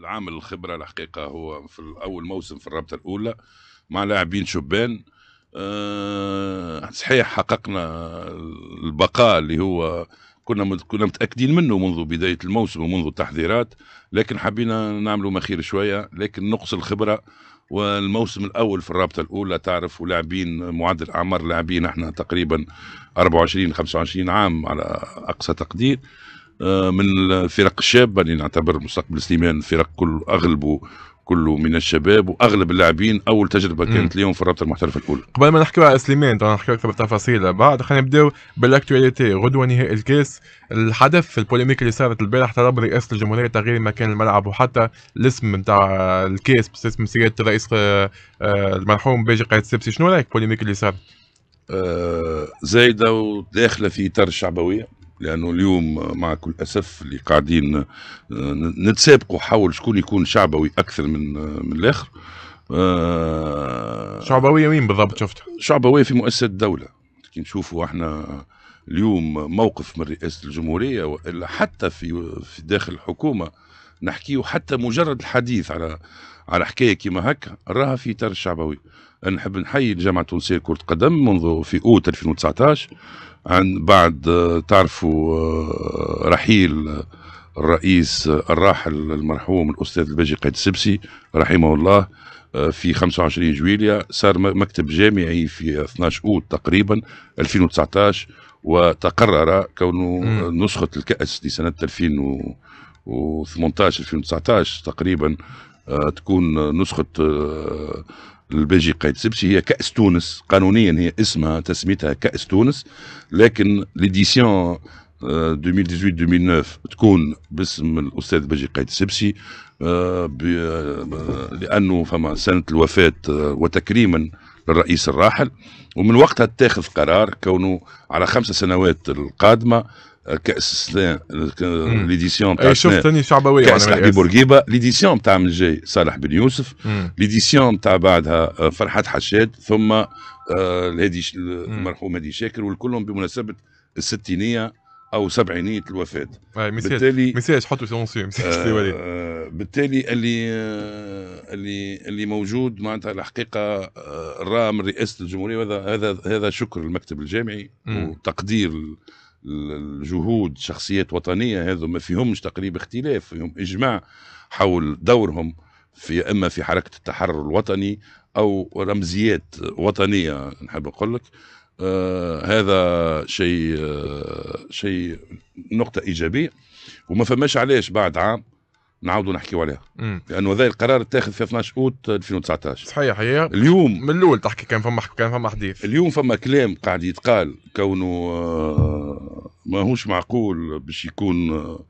العامل الخبره الحقيقه هو في اول موسم في الرابطه الاولى مع لاعبين شبان أه صحيح حققنا البقاء اللي هو كنا كنا متاكدين منه منذ بدايه الموسم ومنذ التحضيرات لكن حبينا نعملوا مخير شويه لكن نقص الخبره والموسم الاول في الرابطه الاولى تعرف ولاعبين معدل اعمار لاعبين احنا تقريبا 24 25 عام على اقصى تقدير آه، من الفرق الشابه اللي يعني نعتبر مستقبل سليمان فرق كل اغلبه كله من الشباب واغلب اللاعبين اول تجربه كانت اليوم في الرابطه المحترفه الاولى. قبل ما نحكي على سليمان نحكي اكثر بالتفاصيل بعد خلينا نبداو بالاكتواليتي غدوه نهائي الكاس الحدث البوليميك اللي صارت البارح طلب رئاسه الجمهوريه تغيير مكان الملعب وحتى الاسم نتاع الكاس باسم اسم سياده الرئيس آه، آه، المرحوم باجي قائد السبسي شنو رايك البوليميك اللي صارت؟ آه زايده وداخله في اطار الشعبويه لانه اليوم مع كل اسف اللي قاعدين آه، نتسابقوا حول شكون يكون شعبوي اكثر من آه، من الاخر آه، شعبويه وين بالضبط شفتها؟ شعبويه في مؤسسه الدوله كي نشوفوا احنا اليوم موقف من رئاسه الجمهوريه والا حتى في في داخل الحكومه نحكي حتى مجرد الحديث على على حكايه كيما هكا راها في اطار الشعبوي نحب نحيي الجامعه التونسيه لكره القدم منذ في اوت 2019 عن بعد آه، تعرفوا آه، رحيل آه، الرئيس الراحل المرحوم الاستاذ الباجي قيد السبسي رحمه الله في 25 جويليا صار مكتب جامعي في 12 اوت تقريبا 2019 وتقرر كونه نسخه الكاس لسنه 2000 و18 2019 تقريبا آه، تكون نسخه آه، البيجي قايد سبسي هي كأس تونس قانونيا هي اسمها تسميتها كأس تونس لكن ليديسيون 2018 2009 تكون باسم الاستاذ بجي قايد السبسي آه، لانه فما سنه الوفاه وتكريما للرئيس الراحل ومن وقتها اتخذ قرار كونه على خمسة سنوات القادمه آه، كاس ليديسيون تاع شفت ثاني شعبويه كاس حبيب بورقيبه ليديسيون تاع من جاي صالح بن يوسف ليديسيون تاع بعدها آه، فرحات حشاد ثم آه، الهادي المرحوم هادي شاكر والكلهم بمناسبه الستينيه او سبعينيه الوفاه بالتالي ما حطوا سونسي بالتالي اللي اللي اللي موجود معناتها الحقيقه آه، الرام من رئاسه الجمهوريه هذا هذا هذا شكر المكتب الجامعي وتقدير الجهود شخصيات وطنيه هذو ما فيهمش تقريبا اختلاف فيهم اجماع حول دورهم في اما في حركه التحرر الوطني او رمزيات وطنيه نحب نقول لك آه هذا شيء آه شيء نقطه ايجابيه وما فماش علاش بعد عام نعاودوا نحكيوا عليها لانه هذا القرار اتاخذ في 12 اوت 2019 صحيح هي اليوم من الاول تحكي كان فما كان فما حديث اليوم فما كلام قاعد يتقال كونه آه، ماهوش معقول باش يكون آه،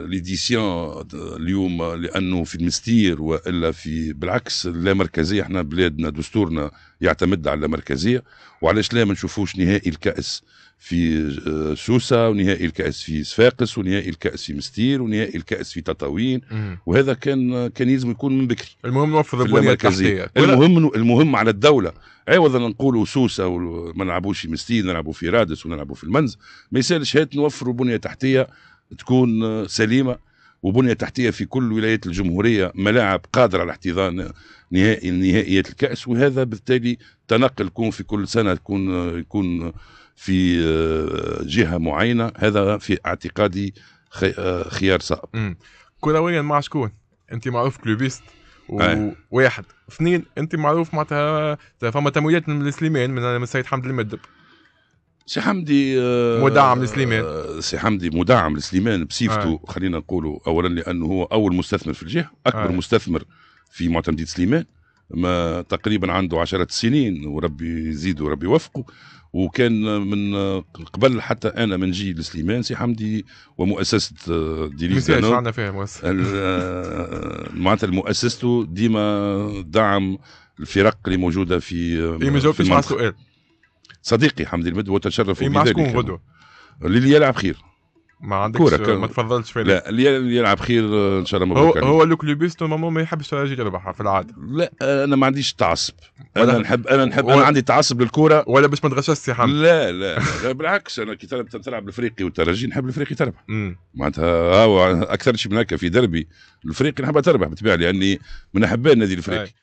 ليديسيون آه، اليوم لانه في المستير والا في بالعكس لا مركزيه احنا بلادنا دستورنا يعتمد على المركزيه وعلاش لا ما نشوفوش نهائي الكاس في آه، سوسه ونهائي الكاس في صفاقس ونهائي الكاس في مستير ونهائي الكاس في تطاوين وهذا كان آه، كان يلزم يكون من بكري المهم نوفر البنيه التحتيه المهم المهم على الدوله عوضا نقولوا سوسه وما نلعبوش في مستير نلعبوا في رادس ونلعبوا في المنز ما يسالش هات نوفروا بنيه تحتيه تكون سليمه وبنيه تحتيه في كل ولايات الجمهوريه ملاعب قادره على احتضان نهائي نهائيات الكاس وهذا بالتالي تنقل يكون في كل سنه يكون يكون في جهه معينه هذا في اعتقادي خيار صعب كرويا مع شكون انت معروف كلوبيست وواحد اثنين انت معروف معناتها فما تمويلات من السليمان من السيد حمد المدب سي حمدي آه مدعم لسليمان آه سي حمدي مدعم لسليمان بصفته آه. خلينا نقولوا اولا لانه هو اول مستثمر في الجهه اكبر آه. مستثمر في معتمديه سليمان ما تقريبا عنده عشرة سنين وربي يزيد وربي يوفقه وكان من آه، قبل حتى انا من جيل سليمان سي حمدي ومؤسسه آه، ديليز عندنا آه، معناتها مؤسسته ديما دعم الفرق اللي موجوده في في, إيه، ما جاوبتش على السؤال صديقي حمدي المد وتشرف إيه بذلك معكم غدوه اللي يلعب خير ما عندكش كورة ما تفضلتش في لا اللي يلعب خير ان شاء الله هو هو لو كلوبيست ماما ما يحبش يجي يربحها في العاده لا انا ما عنديش تعصب انا نحب انا نحب انا عندي تعصب للكوره ولا باش ما تغششش حمد لا لا, لا بالعكس انا كي تلعب الافريقي والترجي نحب الافريقي تربح معناتها آه، اكثر شيء من هكا في دربي الافريقي نحبها تربح بالطبيعه لاني من احباء النادي الافريقي